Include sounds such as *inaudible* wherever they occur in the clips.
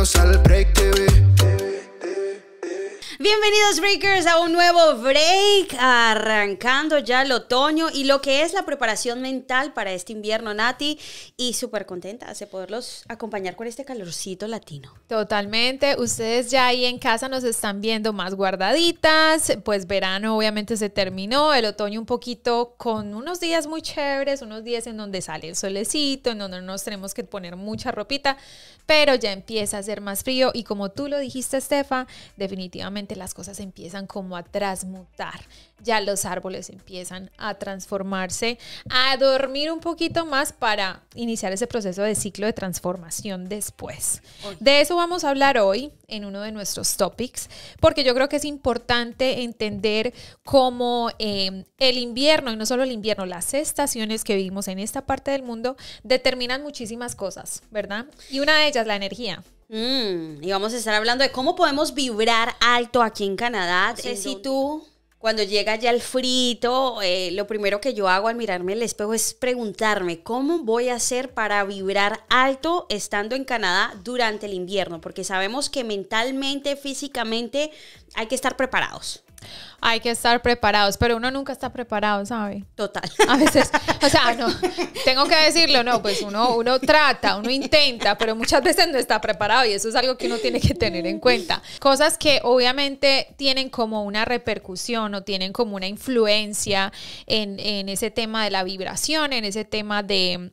al break, TV Bienvenidos Breakers a un nuevo break, arrancando ya el otoño y lo que es la preparación mental para este invierno, Nati, y súper contenta de poderlos acompañar con este calorcito latino. Totalmente, ustedes ya ahí en casa nos están viendo más guardaditas, pues verano obviamente se terminó, el otoño un poquito con unos días muy chéveres, unos días en donde sale el solecito, en donde nos tenemos que poner mucha ropita, pero ya empieza a hacer más frío y como tú lo dijiste, Estefa, definitivamente las cosas empiezan como a transmutar. Ya los árboles empiezan a transformarse, a dormir un poquito más para iniciar ese proceso de ciclo de transformación después. De eso vamos a hablar hoy en uno de nuestros topics, porque yo creo que es importante entender cómo em, el invierno, y no solo el invierno, las estaciones que vivimos en esta parte del mundo determinan muchísimas cosas, ¿verdad? Y una de ellas, la energía. Mm, y vamos a estar hablando de cómo podemos vibrar alto aquí en Canadá. sé eh, si tú, cuando llega ya el frito, eh, lo primero que yo hago al mirarme el espejo es preguntarme cómo voy a hacer para vibrar alto estando en Canadá durante el invierno, porque sabemos que mentalmente, físicamente, hay que estar preparados. Hay que estar preparados, pero uno nunca está preparado, ¿sabe? Total. A veces, o sea, no, *laughs* tengo que decirlo, no, pues uno, uno trata, uno intenta, pero muchas veces no está preparado y eso es algo que uno tiene que tener en cuenta. Cosas que obviamente tienen como una repercusión o tienen como una influencia en, ese tema de la vibración, en ese tema de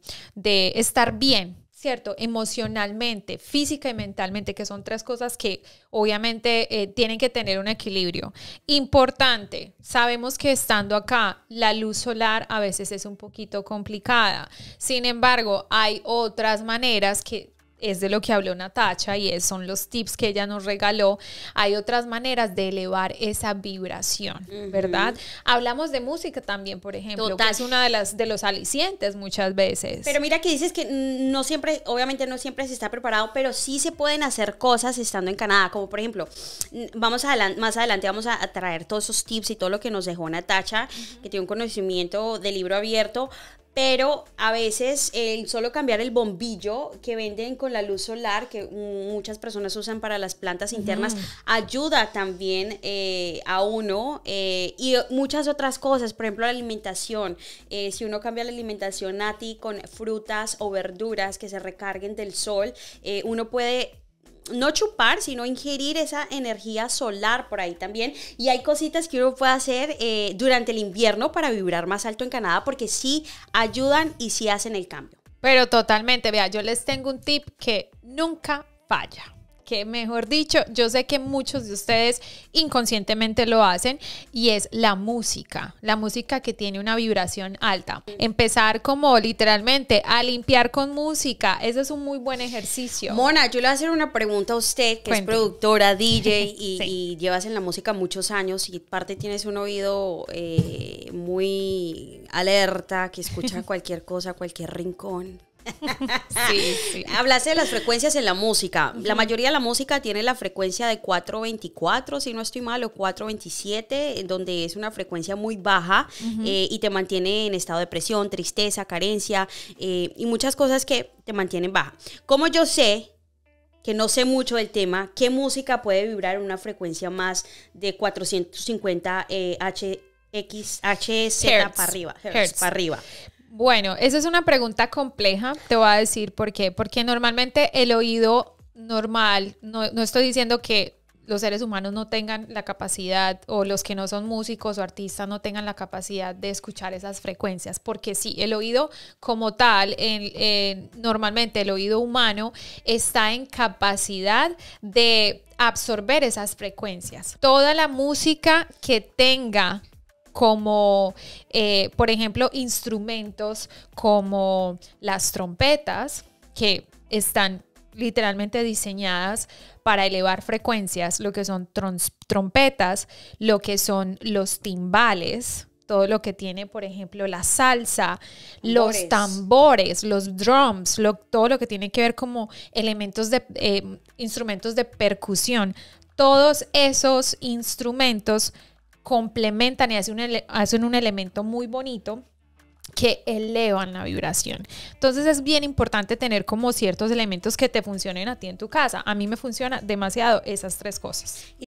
estar bien, ¿cierto? Emocionalmente, física y mentalmente, que son tres cosas que obviamente eh, tienen que tener un equilibrio. Importante, sabemos que estando acá, la luz solar a veces es un poquito complicada. Sin embargo, hay otras maneras que es de lo que habló Natacha y son los tips que ella nos regaló. Hay otras maneras de elevar esa vibración, ¿verdad? Hablamos de música también, por ejemplo, es una de las de los alicientes muchas veces. Pero mira que dices que no siempre, obviamente no siempre se está preparado, pero sí se pueden hacer cosas estando en Canadá, como por ejemplo, vamos a más adelante vamos a, traer todos esos tips y todo lo que nos dejó Natacha, que tiene un conocimiento de libro abierto, pero a veces el solo cambiar el bombillo que venden con la luz solar, que muchas personas usan para las plantas internas, ayuda también eh, a uno eh, y muchas otras cosas, por ejemplo la alimentación, eh, si uno cambia la alimentación nati con frutas o verduras que se recarguen del sol, uno puede no chupar, sino ingerir esa energía solar por ahí también. Y hay cositas que uno puede hacer eh, durante el invierno para vibrar más alto en Canadá porque sí ayudan y sí hacen el cambio. Pero totalmente, vea, yo les tengo un tip que nunca falla que mejor dicho, yo sé que muchos de ustedes inconscientemente lo hacen y es la música, la música que tiene una vibración alta. Empezar como literalmente a limpiar con música, eso es un muy buen ejercicio. Mona, yo le voy a hacer una pregunta a usted, que es productora, DJ *laughs* y, llevas en la música muchos años y parte tienes un oído eh, muy alerta, que escucha *laughs* cualquier cosa, cualquier rincón. *laughs* sí, Hablaste de las frecuencias en la música. La mayoría de la música tiene la frecuencia de 424, si no estoy mal, o 427, donde es una frecuencia muy baja eh, y te mantiene en estado de presión, tristeza, carencia eh, y muchas cosas que te mantienen baja. Como yo sé que no sé mucho del tema, ¿qué música puede vibrar en una frecuencia más de 450 eh, H? para arriba. para arriba. Bueno, esa es una pregunta compleja, te voy a decir por qué. Porque normalmente el oído normal, no, estoy diciendo que los seres humanos no tengan la capacidad o los que no son músicos o artistas no tengan la capacidad de escuchar esas frecuencias, porque sí, el oído como tal, en, normalmente el oído humano está en capacidad de absorber esas frecuencias. Toda la música que tenga como eh, por ejemplo instrumentos como las trompetas que están literalmente diseñadas para elevar frecuencias, lo que son trompetas, lo que son los timbales, todo lo que tiene, por ejemplo, la salsa, los tambores, los drums, todo lo que tiene que ver como elementos de eh, instrumentos de percusión. Todos esos instrumentos complementan y hacen un, un elemento muy bonito que elevan la vibración. Entonces es bien importante tener como ciertos elementos que te funcionen a ti en tu casa. A mí me funciona demasiado esas tres cosas.